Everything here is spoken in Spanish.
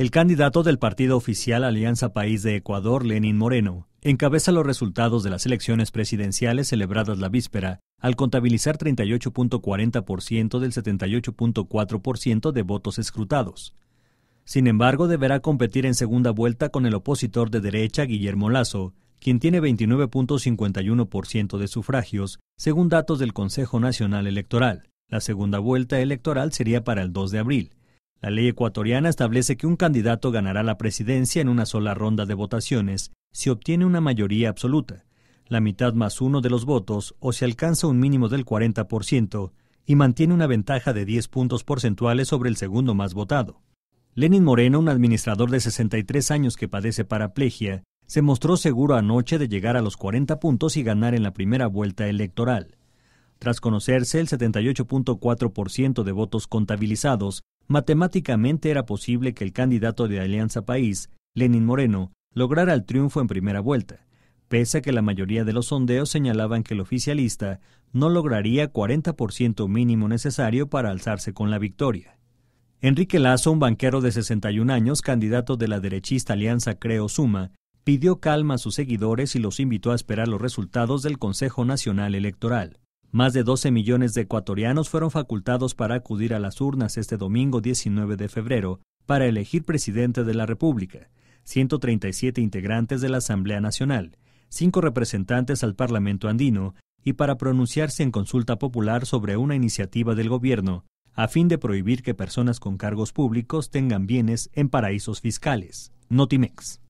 El candidato del partido oficial Alianza País de Ecuador, Lenín Moreno, encabeza los resultados de las elecciones presidenciales celebradas la víspera, al contabilizar 38.40% del 78.4% de votos escrutados. Sin embargo, deberá competir en segunda vuelta con el opositor de derecha Guillermo Lazo, quien tiene 29.51% de sufragios, según datos del Consejo Nacional Electoral. La segunda vuelta electoral sería para el 2 de abril. La ley ecuatoriana establece que un candidato ganará la presidencia en una sola ronda de votaciones si obtiene una mayoría absoluta, la mitad más uno de los votos o si alcanza un mínimo del 40% y mantiene una ventaja de 10 puntos porcentuales sobre el segundo más votado. Lenin Moreno, un administrador de 63 años que padece paraplegia, se mostró seguro anoche de llegar a los 40 puntos y ganar en la primera vuelta electoral. Tras conocerse el 78.4% de votos contabilizados, matemáticamente era posible que el candidato de Alianza País, Lenin Moreno, lograra el triunfo en primera vuelta, pese a que la mayoría de los sondeos señalaban que el oficialista no lograría 40% mínimo necesario para alzarse con la victoria. Enrique Lazo, un banquero de 61 años, candidato de la derechista Alianza Creo Suma, pidió calma a sus seguidores y los invitó a esperar los resultados del Consejo Nacional Electoral. Más de 12 millones de ecuatorianos fueron facultados para acudir a las urnas este domingo 19 de febrero para elegir presidente de la República, 137 integrantes de la Asamblea Nacional, 5 representantes al Parlamento andino y para pronunciarse en consulta popular sobre una iniciativa del gobierno a fin de prohibir que personas con cargos públicos tengan bienes en paraísos fiscales. Notimex.